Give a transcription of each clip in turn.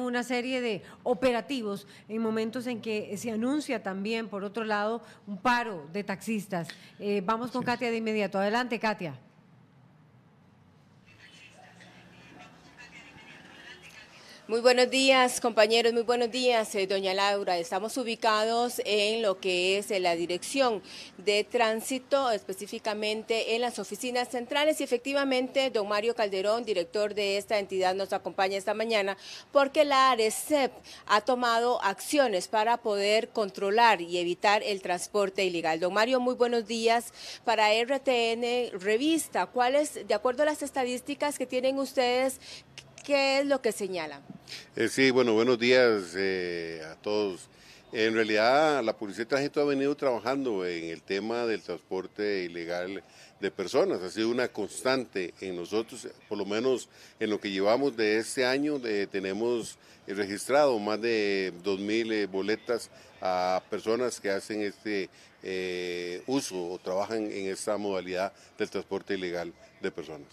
una serie de operativos en momentos en que se anuncia también, por otro lado, un paro de taxistas. Eh, vamos con Katia de inmediato. Adelante, Katia. Muy buenos días, compañeros, muy buenos días, doña Laura. Estamos ubicados en lo que es eh, la dirección de tránsito, específicamente en las oficinas centrales. Y efectivamente, don Mario Calderón, director de esta entidad, nos acompaña esta mañana porque la ARECEP ha tomado acciones para poder controlar y evitar el transporte ilegal. Don Mario, muy buenos días. Para RTN Revista, ¿cuáles, de acuerdo a las estadísticas que tienen ustedes, ¿Qué es lo que señala? Eh, sí, bueno, buenos días eh, a todos. En realidad, la Policía de Tránsito ha venido trabajando en el tema del transporte ilegal de personas. Ha sido una constante en nosotros, por lo menos en lo que llevamos de este año, tenemos eh, registrado más de 2.000 boletas a personas que hacen este uso o trabajan en esta modalidad del transporte ilegal de personas.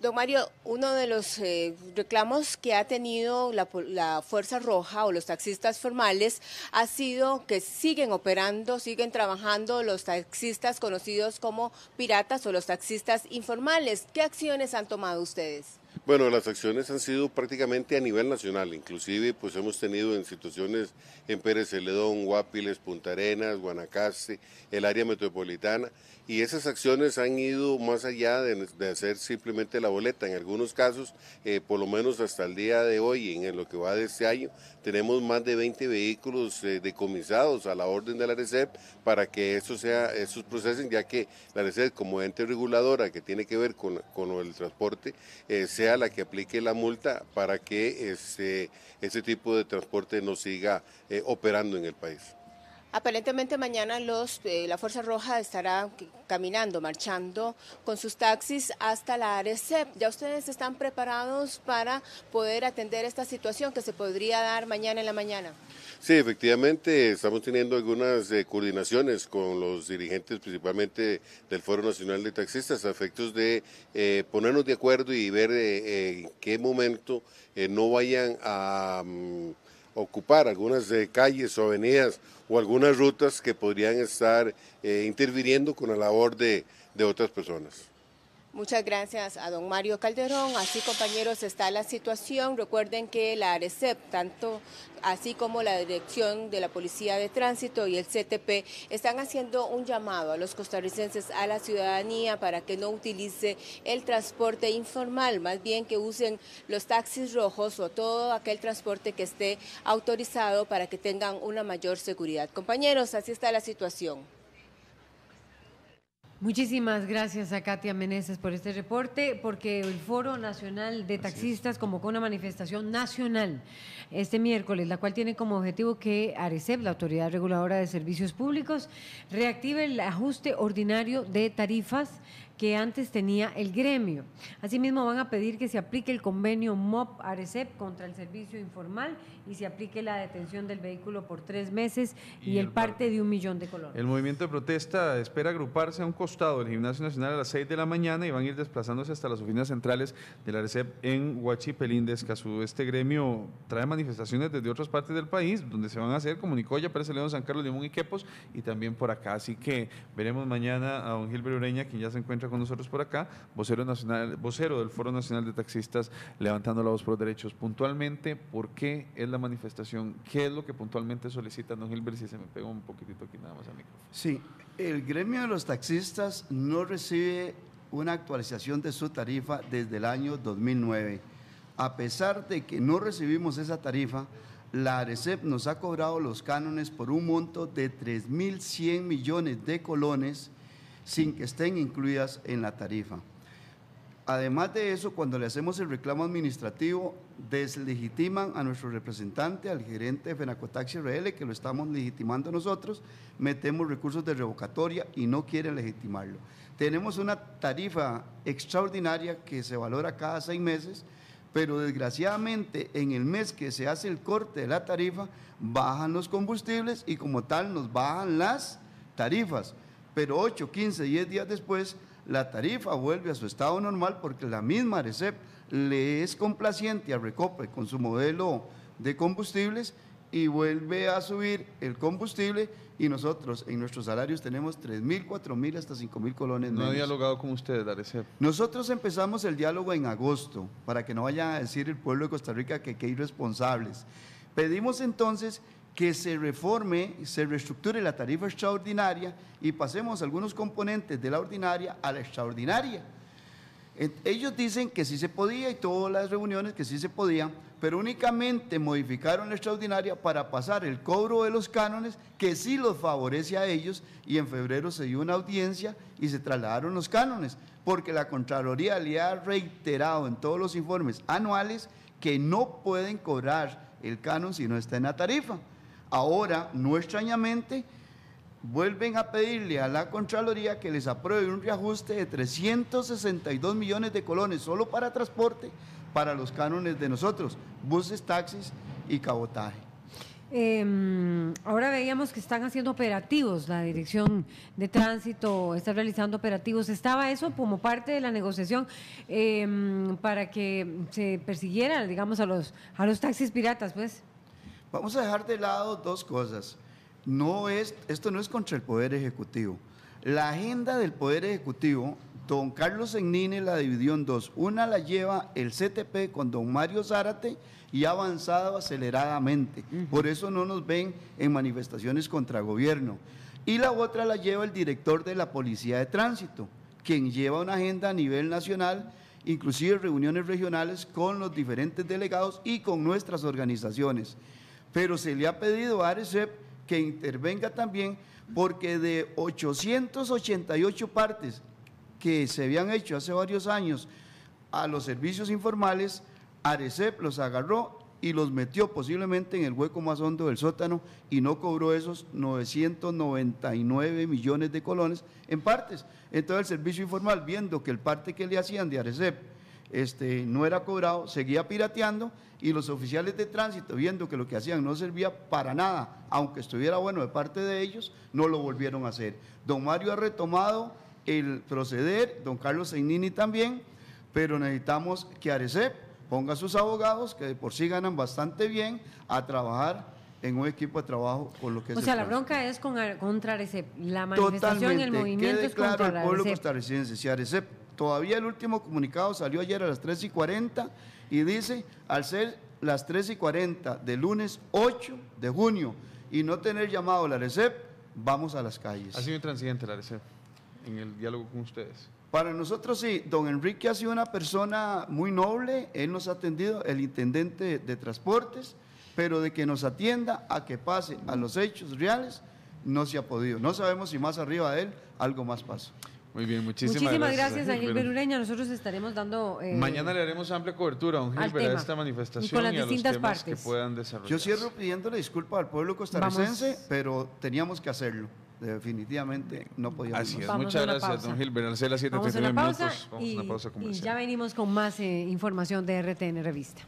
Don Mario, uno de los eh, reclamos que ha tenido la, la, Fuerza Roja o los taxistas formales ha sido que siguen operando, siguen trabajando los taxistas conocidos como piratas o los taxistas informales. ¿Qué acciones han tomado ustedes? Bueno, las acciones han sido prácticamente a nivel nacional, inclusive pues hemos tenido en situaciones en Pérez Celedón, Guapiles, Punta Arenas, Guanacaste, el área metropolitana, y esas acciones han ido más allá de, hacer simplemente la boleta. En algunos casos, eh, por lo menos hasta el día de hoy, en lo que va de este año, tenemos más de 20 vehículos eh, decomisados a la orden de la RECEP para que eso sea, esos procesen, ya que la RECEP como ente reguladora que tiene que ver con, con el transporte, eh, sea la que aplique la multa para que ese, tipo de transporte no siga eh, operando en el país. Aparentemente mañana los, eh, la Fuerza Roja estará caminando, marchando con sus taxis hasta la ARECEP. ¿Ya ustedes están preparados para poder atender esta situación que se podría dar mañana en la mañana? Sí, efectivamente, estamos teniendo algunas eh, coordinaciones con los dirigentes, principalmente del Foro Nacional de Taxistas, a efectos de eh, ponernos de acuerdo y ver en qué momento no vayan a... Mm, ocupar algunas calles o avenidas o algunas rutas que podrían estar eh, interviniendo con la labor de otras personas. Muchas gracias a don Mario Calderón. Así, compañeros, está la situación. Recuerden que la ARECEP, tanto así como la Dirección de la Policía de Tránsito y el CTP, están haciendo un llamado a los costarricenses, a la ciudadanía, para que no utilice el transporte informal, más bien que usen los taxis rojos o todo aquel transporte que esté autorizado para que tengan una mayor seguridad. Compañeros, así está la situación. Muchísimas gracias a Katia Meneses por este reporte, porque el Foro Nacional de Taxistas convocó una manifestación nacional este miércoles, la cual tiene como objetivo que ARECEP, la Autoridad Reguladora de Servicios Públicos, reactive el ajuste ordinario de tarifas que antes tenía el gremio. Asimismo, van a pedir que se aplique el convenio MOP-ARECEP e e contra el servicio informal y se aplique la detención del vehículo por tres meses y, el, parte de un millón de colones. El movimiento de protesta espera agruparse a un costado del Gimnasio Nacional a las seis de la mañana y van a ir desplazándose hasta las oficinas centrales del ARECEP en Huachipelín de Este gremio trae manifestaciones desde otras partes del país, donde se van a hacer, como Nicoya, Pérez León, San Carlos, Limón y Quepos, y también por acá. Así que veremos mañana a don Gilbert Ureña, quien ya se encuentra con nosotros por acá, vocero, nacional, vocero del Foro Nacional de Taxistas, levantando la voz por derechos. Puntualmente, ¿por qué es la manifestación? ¿Qué es lo que puntualmente solicitan, don Gilbert? Si se me pega un poquitito aquí nada más al micrófono. Sí, el gremio de los taxistas no recibe una actualización de su tarifa desde el año 2009. A pesar de que no recibimos esa tarifa, la ARECEP nos ha cobrado los cánones por un monto de 3.100 millones de colones sin que estén incluidas en la tarifa. Además de eso, cuando le hacemos el reclamo administrativo, deslegitiman a nuestro representante, al gerente de Fenacotaxi RL, que lo estamos legitimando nosotros, metemos recursos de revocatoria y no quieren legitimarlo. Tenemos una tarifa extraordinaria que se valora cada seis meses, pero desgraciadamente en el mes que se hace el corte de la tarifa, bajan los combustibles y como tal nos bajan las tarifas pero 8, 15, 10 días después, la tarifa vuelve a su estado normal porque la misma Arecep le es complaciente a Recope con su modelo de combustibles y vuelve a subir el combustible y nosotros en nuestros salarios tenemos 3.000, 4.000 hasta 5.000 colones. No ha dialogado con ustedes, Arecep? Nosotros empezamos el diálogo en agosto, para que no vaya a decir el pueblo de Costa Rica que qué irresponsables. Pedimos entonces que se reforme, se reestructure la tarifa extraordinaria y pasemos algunos componentes de la ordinaria a la extraordinaria. Ellos dicen que sí se podía y todas las reuniones que sí se podían, pero únicamente modificaron la extraordinaria para pasar el cobro de los cánones que sí los favorece a ellos y en febrero se dio una audiencia y se trasladaron los cánones, porque la Contraloría le ha reiterado en todos los informes anuales que no pueden cobrar el canon si no está en la tarifa. Ahora, no extrañamente, vuelven a pedirle a la Contraloría que les apruebe un reajuste de 362 millones de colones solo para transporte, para los cánones de nosotros, buses, taxis y cabotaje. Em, ahora veíamos que están haciendo operativos, la dirección de tránsito está realizando operativos. ¿Estaba eso como parte de la negociación em, para que se persiguieran digamos, a los, a los taxis piratas, pues? Vamos a dejar de lado dos cosas. No es, esto no es contra el Poder Ejecutivo. La agenda del Poder Ejecutivo, don Carlos Ennine la dividió en dos. Una la lleva el CTP con don Mario Zárate y ha avanzado aceleradamente. Por eso no nos ven en manifestaciones contra gobierno. Y la otra la lleva el director de la Policía de Tránsito, quien lleva una agenda a nivel nacional inclusive reuniones regionales con los diferentes delegados y con nuestras organizaciones pero se le ha pedido a ARECEP que intervenga también porque de 888 partes que se habían hecho hace varios años a los servicios informales, ARECEP los agarró y los metió posiblemente en el hueco más hondo del sótano y no cobró esos 999 millones de colones en partes. Entonces el servicio informal, viendo que el parte que le hacían de ARECEP este, no era cobrado, seguía pirateando y los oficiales de tránsito, viendo que lo que hacían no servía para nada, aunque estuviera bueno de parte de ellos, no lo volvieron a hacer. Don Mario ha retomado el proceder, don Carlos Seinini también, pero necesitamos que Arecep ponga a sus abogados, que de por sí ganan bastante bien, a trabajar en un equipo de trabajo con lo que es O sea, la bronca es contra Arecep, la manifestación, el movimiento es contra claro el pueblo costarricense, si Arecep Todavía el último comunicado salió ayer a las 3 y 40 y dice, al ser las 3 y 40 de lunes 8 de junio y no tener llamado la RECEP, vamos a las calles. Ha sido intransigente la RECEP en el diálogo con ustedes. Para nosotros sí, don Enrique ha sido una persona muy noble, él nos ha atendido, el intendente de transportes, pero de que nos atienda a que pase a los hechos reales, no se ha podido. No sabemos si más arriba de él algo más pasa. Muy bien, muchísimas, gracias. gracias Ángel Ureña. Nosotros estaremos dando. Eh, Mañana le haremos amplia cobertura a don Gilbert a esta manifestación y, con las a distintas los temas partes. que puedan desarrollar. Yo cierro pidiéndole disculpa al pueblo costarricense, pero teníamos que hacerlo. Definitivamente no podíamos. Así es, muchas gracias, don Gilbert. las una pausa minutos. y, una pausa Y ya venimos con más eh, información de RTN Revista.